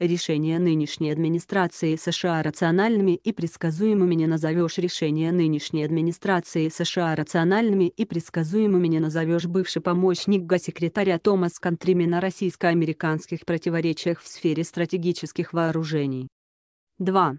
Решения нынешней администрации США рациональными и предсказуемыми не назовешь решения нынешней администрации США рациональными и предсказуемыми не назовешь бывший помощник госсекретаря Томас Контримин на российско-американских противоречиях в сфере стратегических вооружений. 2.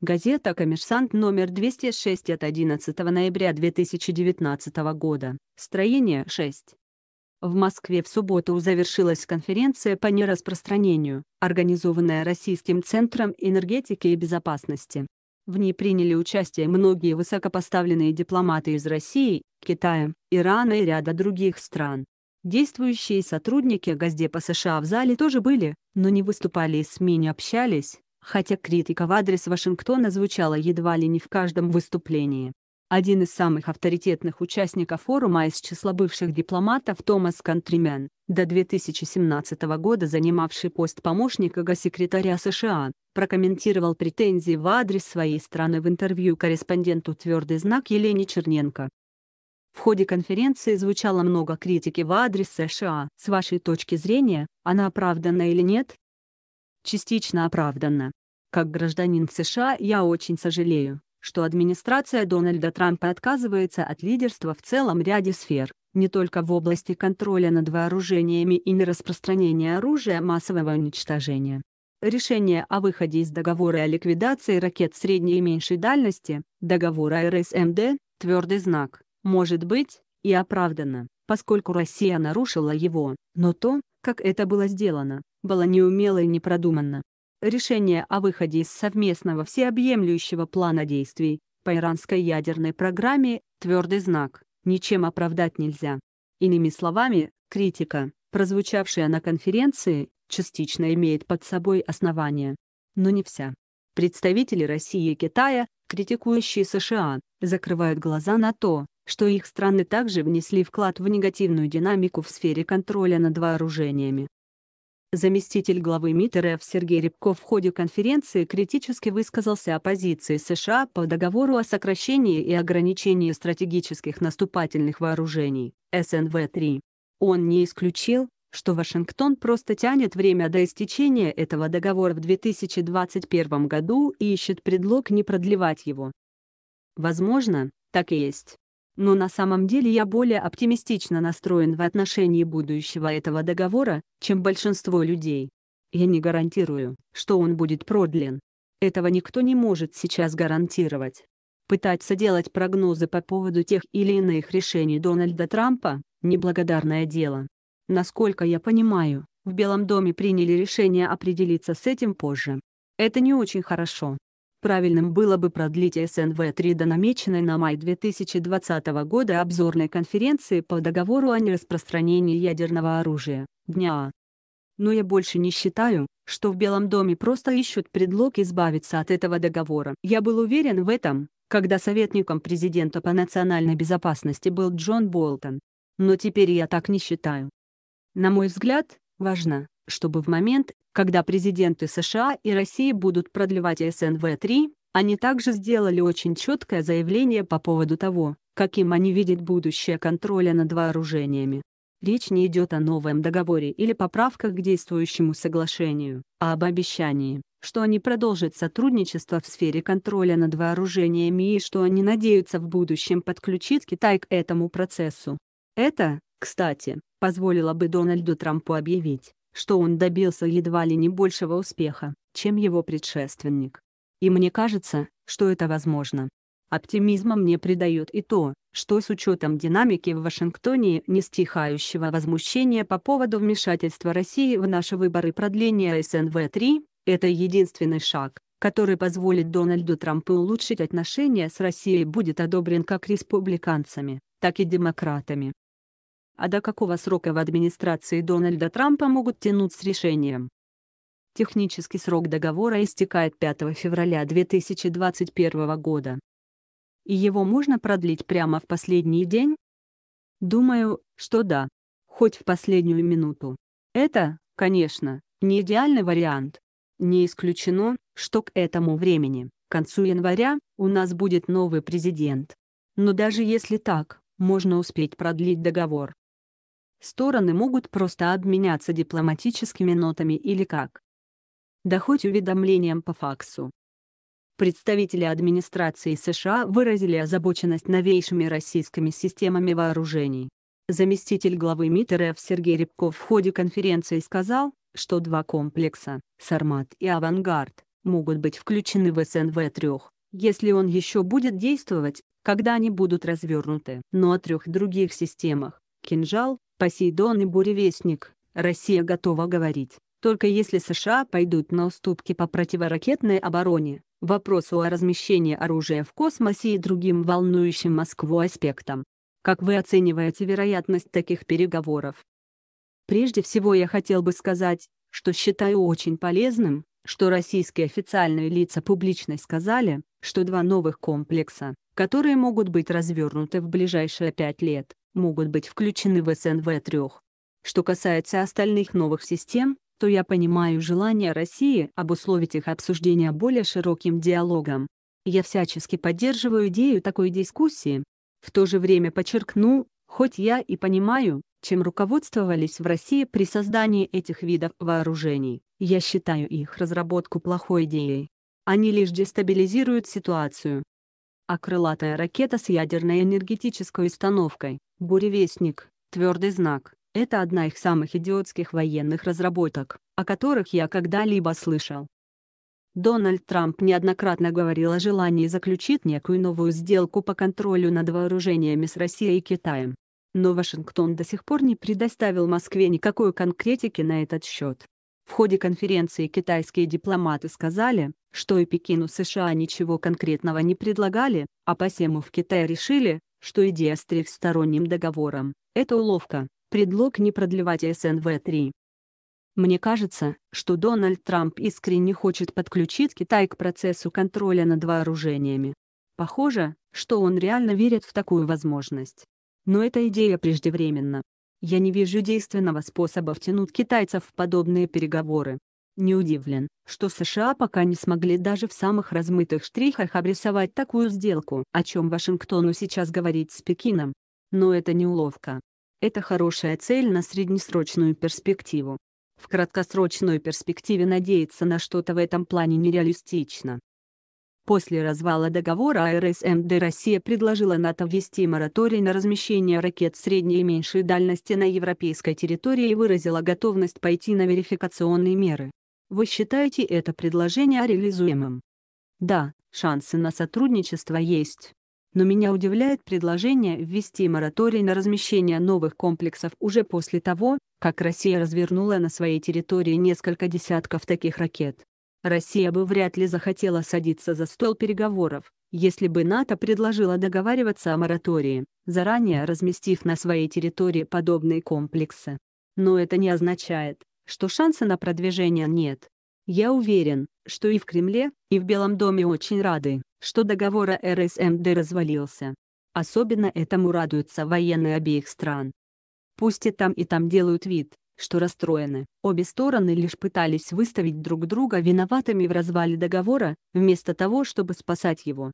Газета «Коммерсант» номер 206 от 11 ноября 2019 года, строение 6. В Москве в субботу завершилась конференция по нераспространению, организованная Российским Центром энергетики и безопасности. В ней приняли участие многие высокопоставленные дипломаты из России, Китая, Ирана и ряда других стран. Действующие сотрудники Газдепа США в зале тоже были, но не выступали и СМИ не общались, хотя критика в адрес Вашингтона звучала едва ли не в каждом выступлении. Один из самых авторитетных участников форума из числа бывших дипломатов Томас Кантримен, до 2017 года занимавший пост помощника госсекретаря США, прокомментировал претензии в адрес своей страны в интервью корреспонденту «Твердый знак» Елене Черненко. В ходе конференции звучало много критики в адрес США. С вашей точки зрения, она оправдана или нет? Частично оправдана. Как гражданин США я очень сожалею, что администрация Дональда Трампа отказывается от лидерства в целом ряде сфер, не только в области контроля над вооружениями и нераспространения оружия массового уничтожения. Решение о выходе из договора о ликвидации ракет средней и меньшей дальности, договора РСМД, твердый знак, может быть, и оправдано, поскольку Россия нарушила его, но то, как это было сделано, было неумело и непродуманно решение о выходе из совместного всеобъемлющего плана действий по иранской ядерной программе «Твердый знак» ничем оправдать нельзя. Иными словами, критика, прозвучавшая на конференции, частично имеет под собой основания. Но не вся. Представители России и Китая, критикующие США, закрывают глаза на то, что их страны также внесли вклад в негативную динамику в сфере контроля над вооружениями заместитель главы МИД РФ Сергей Рябков в ходе конференции критически высказался о позиции США по договору о сокращении и ограничении стратегических наступательных вооружений СНВ-3. Он не исключил, что Вашингтон просто тянет время до истечения этого договора в 2021 году и ищет предлог не продлевать его. Возможно, так и есть но на самом деле я более оптимистично настроен в отношении будущего этого договора, чем большинство людей. Я не гарантирую, что он будет продлен. Этого никто не может сейчас гарантировать. Пытаться делать прогнозы по поводу тех или иных решений Дональда Трампа – неблагодарное дело. Насколько я понимаю, в Белом доме приняли решение определиться с этим позже. Это не очень хорошо. Правильным было бы продлить СНВ-3 до намеченной на май 2020 года обзорной конференции по договору о нераспространении ядерного оружия, дня. А. Но я больше не считаю, что в Белом доме просто ищут предлог избавиться от этого договора. Я был уверен в этом, когда советником президента по национальной безопасности был Джон Болтон. Но теперь я так не считаю. На мой взгляд, Важно, чтобы в момент, когда президенты США и России будут продлевать СНВ-3, они также сделали очень четкое заявление по поводу того, каким они видят будущее контроля над вооружениями. Речь не идет о новом договоре или поправках к действующему соглашению, а об обещании, что они продолжат сотрудничество в сфере контроля над вооружениями и что они надеются в будущем подключить Китай к этому процессу. Это, кстати, позволила бы Дональду Трампу объявить, что он добился едва ли не большего успеха, чем его предшественник. И мне кажется, что это возможно. Оптимизма мне придает и то, что с учетом динамики в Вашингтоне нестихающего возмущения по поводу вмешательства России в наши выборы продления СНВ-3, это единственный шаг, который позволит Дональду Трампу улучшить отношения с Россией будет одобрен как республиканцами, так и демократами а до какого срока в администрации Дональда Трампа могут тянуть с решением. Технический срок договора истекает 5 февраля 2021 года. И его можно продлить прямо в последний день? Думаю, что да. Хоть в последнюю минуту. Это, конечно, не идеальный вариант. Не исключено, что к этому времени, к концу января, у нас будет новый президент. Но даже если так, можно успеть продлить договор. Стороны могут просто обменяться дипломатическими нотами или как? Да хоть уведомлением по факсу. Представители администрации США выразили озабоченность новейшими российскими системами вооружений. Заместитель главы МИД РФ Сергей Рябков в ходе конференции сказал, что два комплекса «Сармат» и «Авангард» могут быть включены в СНВ-3, если он еще будет действовать, когда они будут развернуты. Но о трех других системах – «Кинжал», Посейдон и буревестник. Россия готова говорить. Только если США пойдут на уступки по противоракетной обороне, вопросу о размещении оружия в космосе и другим волнующим Москву аспектам. Как вы оцениваете вероятность таких переговоров? Прежде всего я хотел бы сказать, что считаю очень полезным, что российские официальные лица публично сказали, что два новых комплекса, которые могут быть развернуты в ближайшие пять лет, могут быть включены в СНВ-3. Что касается остальных новых систем, то я понимаю желание России обусловить их обсуждение более широким диалогом. Я всячески поддерживаю идею такой дискуссии. В то же время подчеркну, хоть я и понимаю, чем руководствовались в России при создании этих видов вооружений, я считаю их разработку плохой идеей. Они лишь дестабилизируют ситуацию. А крылатая ракета с ядерной энергетической установкой, Буревестник, твердый знак – это одна из самых идиотских военных разработок, о которых я когда-либо слышал. Дональд Трамп неоднократно говорил о желании заключить некую новую сделку по контролю над вооружениями с Россией и Китаем. Но Вашингтон до сих пор не предоставил Москве никакой конкретики на этот счет. В ходе конференции китайские дипломаты сказали, что и Пекину США ничего конкретного не предлагали, а посему в Китае решили, что идея с трехсторонним договором – это уловка, предлог не продлевать СНВ-3. Мне кажется, что Дональд Трамп искренне хочет подключить Китай к процессу контроля над вооружениями. Похоже, что он реально верит в такую возможность. Но эта идея преждевременна. Я не вижу действенного способа втянуть китайцев в подобные переговоры. Не удивлен, что США пока не смогли даже в самых размытых штрихах обрисовать такую сделку, о чем Вашингтону сейчас говорить с Пекином. Но это не уловка. Это хорошая цель на среднесрочную перспективу. В краткосрочной перспективе надеяться на что-то в этом плане нереалистично. После развала договора АРСМД Россия предложила НАТО ввести мораторий на размещение ракет средней и меньшей дальности на европейской территории и выразила готовность пойти на верификационные меры. Вы считаете это предложение реализуемым? Да, шансы на сотрудничество есть. Но меня удивляет предложение ввести мораторий на размещение новых комплексов уже после того, как Россия развернула на своей территории несколько десятков таких ракет. Россия бы вряд ли захотела садиться за стол переговоров, если бы НАТО предложило договариваться о моратории, заранее разместив на своей территории подобные комплексы. Но это не означает, что шанса на продвижение нет. Я уверен, что и в Кремле, и в Белом доме очень рады, что договор о РСМД эм развалился. Особенно этому радуются военные обеих стран. Пусть и там, и там делают вид, что расстроены. Обе стороны лишь пытались выставить друг друга виноватыми в развале договора, вместо того, чтобы спасать его.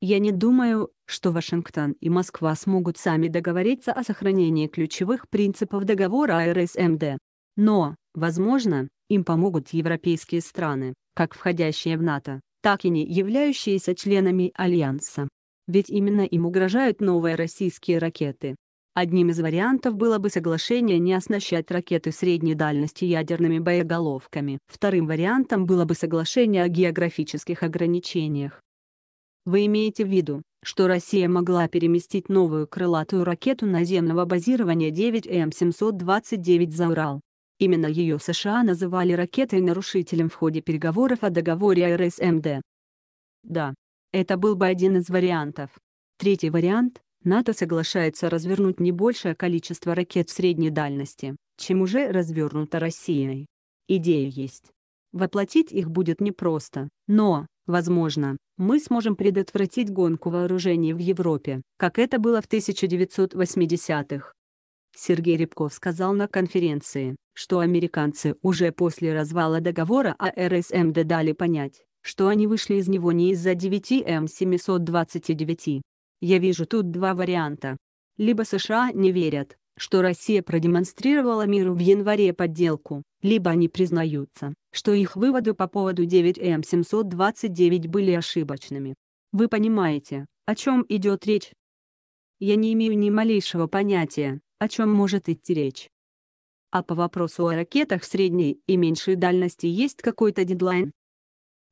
Я не думаю, что Вашингтон и Москва смогут сами договориться о сохранении ключевых принципов договора о РСМД. Но, возможно, им помогут европейские страны, как входящие в НАТО, так и не являющиеся членами Альянса. Ведь именно им угрожают новые российские ракеты. Одним из вариантов было бы соглашение не оснащать ракеты средней дальности ядерными боеголовками. Вторым вариантом было бы соглашение о географических ограничениях. Вы имеете в виду, что Россия могла переместить новую крылатую ракету наземного базирования 9М729 за Урал, Именно ее США называли ракетой-нарушителем в ходе переговоров о договоре РСМД. Да. Это был бы один из вариантов. Третий вариант – НАТО соглашается развернуть не большее количество ракет средней дальности, чем уже развернуто Россией. Идея есть. Воплотить их будет непросто, но, возможно, мы сможем предотвратить гонку вооружений в Европе, как это было в 1980-х. Сергей Рябков сказал на конференции, что американцы уже после развала договора о а РСМД дали понять, что они вышли из него не из-за 9М729. Я вижу тут два варианта. Либо США не верят, что Россия продемонстрировала миру в январе подделку, либо они признаются, что их выводы по поводу 9М729 были ошибочными. Вы понимаете, о чем идет речь? Я не имею ни малейшего понятия, о чем может идти речь. А по вопросу о ракетах средней и меньшей дальности есть какой-то дедлайн?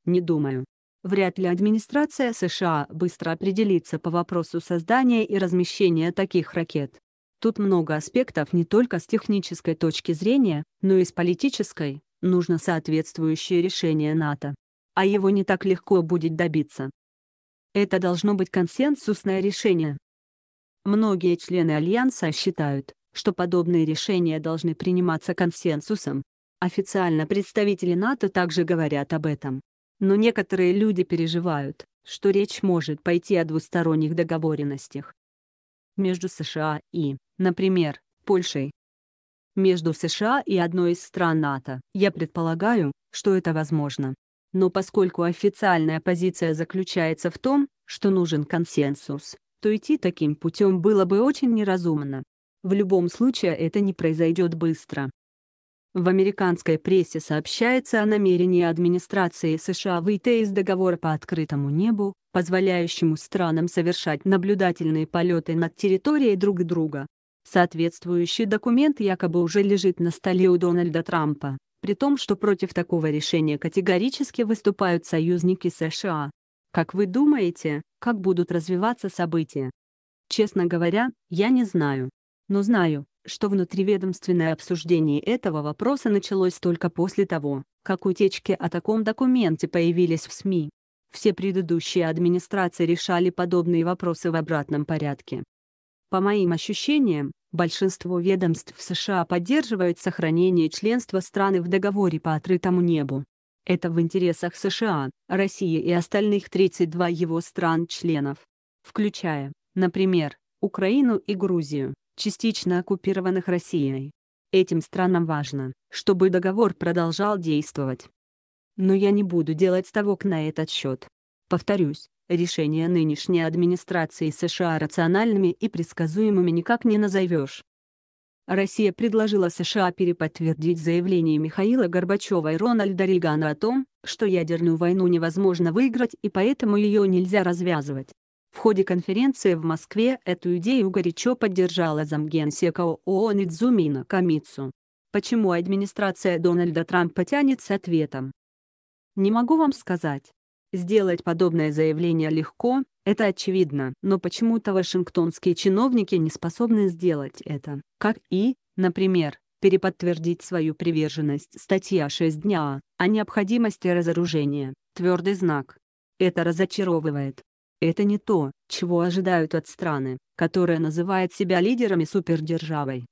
Не думаю. Вряд ли администрация США быстро определится по вопросу создания и размещения таких ракет. Тут много аспектов не только с технической точки зрения, но и с политической, нужно соответствующее решение НАТО. А его не так легко будет добиться. Это должно быть консенсусное решение. Многие члены Альянса считают, что подобные решения должны приниматься консенсусом. Официально представители НАТО также говорят об этом. Но некоторые люди переживают, что речь может пойти о двусторонних договоренностях между США и, например, Польшей. Между США и одной из стран НАТО. Я предполагаю, что это возможно. Но поскольку официальная позиция заключается в том, что нужен консенсус, то идти таким путем было бы очень неразумно. В любом случае это не произойдет быстро. В американской прессе сообщается о намерении администрации США выйти из договора по открытому небу, позволяющему странам совершать наблюдательные полеты над территорией друг друга. Соответствующий документ якобы уже лежит на столе у Дональда Трампа, при том, что против такого решения категорически выступают союзники США. Как вы думаете, как будут развиваться события. Честно говоря, я не знаю. Но знаю, что внутриведомственное обсуждение этого вопроса началось только после того, как утечки о таком документе появились в СМИ. Все предыдущие администрации решали подобные вопросы в обратном порядке. По моим ощущениям, большинство ведомств США поддерживают сохранение членства страны в договоре по открытому небу. Это в интересах США, России и остальных 32 его стран-членов, включая, например, Украину и Грузию, частично оккупированных Россией. Этим странам важно, чтобы договор продолжал действовать. Но я не буду делать ставок на этот счет. Повторюсь, решения нынешней администрации США рациональными и предсказуемыми никак не назовешь. Россия предложила США переподтвердить заявление Михаила Горбачева и Рональда Рейгана о том, что ядерную войну невозможно выиграть и поэтому ее нельзя развязывать. В ходе конференции в Москве эту идею горячо поддержала замгенсека ООН Идзумина Камицу. Почему администрация Дональда Трампа тянет с ответом? Не могу вам сказать. Сделать подобное заявление легко, это очевидно, но почему-то вашингтонские чиновники не способны сделать это, как и, например, переподтвердить свою приверженность статья 6 дня а» о необходимости разоружения, твердый знак. Это разочаровывает. Это не то, чего ожидают от страны, которая называет себя лидерами супердержавой.